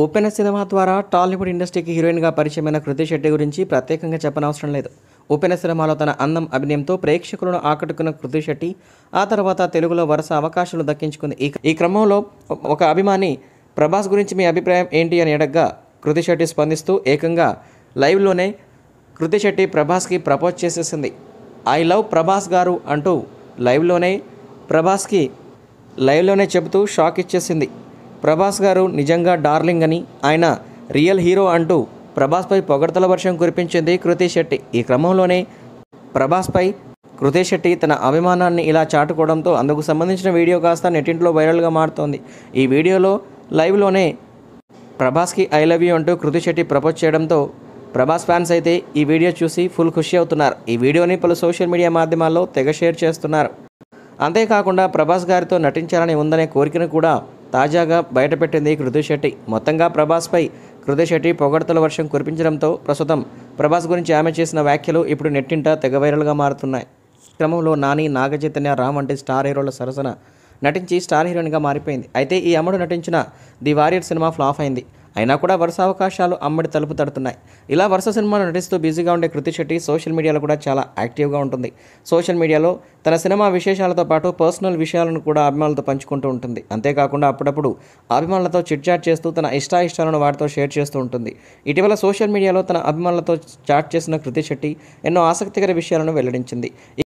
open cinema ద్వారా టాలీవుడ్ ఇండస్ట్రీకి హీరోయిన్గా పరిచయమైన కృతి శెట్టి గురించి ప్రత్యేకంగా చెప్పనవసరం లేదు ఓపెన్ సినిమాలో తన అందం అభినయంతో ప్రేక్షకులను ఆకట్టుకున్న కృతి శెట్టి ఆ తర్వాత తెలుగులో వరుస అవకాశాలు దక్కించుకుంది ఈ క్రమంలో ఒక అభిమాని ప్రభాస్ గురించి మీ అభిప్రాయం ఏంటి అని అడగ్గా కృతి శెట్టి స్పందిస్తూ ఏకంగా లైవ్లోనే కృతి శెట్టి ప్రభాస్కి ప్రపోజ్ చేసేసింది ఐ లవ్ ప్రభాస్ గారు అంటూ లైవ్లోనే ప్రభాస్కి లైవ్లోనే చెబుతూ షాక్ ఇచ్చేసింది ప్రభాస్ గారు నిజంగా డార్లింగ్ అని ఆయన రియల్ హీరో అంటూ ప్రభాస్పై పొగడతల వర్షం కురిపించింది కృతి శెట్టి ఈ క్రమంలోనే ప్రభాస్పై కృతి శెట్టి తన అభిమానాన్ని ఇలా చాటుకోవడంతో అందుకు సంబంధించిన వీడియో కాస్త నెట్టింట్లో వైరల్గా మారుతోంది ఈ వీడియోలో లైవ్లోనే ప్రభాస్కి ఐ లవ్ యూ అంటూ కృతి శెట్టి ప్రపోజ్ చేయడంతో ప్రభాస్ ఫ్యాన్స్ అయితే ఈ వీడియో చూసి ఫుల్ ఖుషి అవుతున్నారు ఈ వీడియోని పలు సోషల్ మీడియా మాధ్యమాల్లో తెగ షేర్ చేస్తున్నారు అంతేకాకుండా ప్రభాస్ గారితో నటించాలని ఉందనే కోరికను కూడా తాజాగా బయటపెట్టింది కృతి శెట్టి మొత్తంగా ప్రభాస్పై కృతి శెట్టి పొగడతల వర్షం కురిపించడంతో ప్రస్తుతం ప్రభాస్ గురించి ఆమె చేసిన వ్యాఖ్యలు ఇప్పుడు నెట్టింట తెగ వైరల్గా మారుతున్నాయి క్రమంలో నాని నాగచైతన్య రామ్ వంటి స్టార్ హీరోల సరసన నటించి స్టార్ హీరోయిన్గా మారిపోయింది అయితే ఈ అమ్మడు నటించిన ది వారియర్ సినిమా ఫ్లాప్ అయింది అయినా కూడా వరుస అవకాశాలు అమ్మడి తలుపు తడుతున్నాయి ఇలా వరుస సినిమాలు నటిస్తూ బిజీగా ఉండే కృతి శెట్టి సోషల్ మీడియాలో కూడా చాలా యాక్టివ్గా ఉంటుంది సోషల్ మీడియాలో తన సినిమా విశేషాలతో పాటు పర్సనల్ విషయాలను కూడా అభిమానులతో పంచుకుంటూ ఉంటుంది అంతేకాకుండా అప్పుడప్పుడు అభిమానులతో చిట్చాట్ చేస్తూ తన ఇష్టాయిష్టాలను వాటితో షేర్ చేస్తూ ఉంటుంది ఇటీవల సోషల్ మీడియాలో తన అభిమానులతో చాట్ చేసిన కృతి శెట్టి ఎన్నో ఆసక్తికర విషయాలను వెల్లడించింది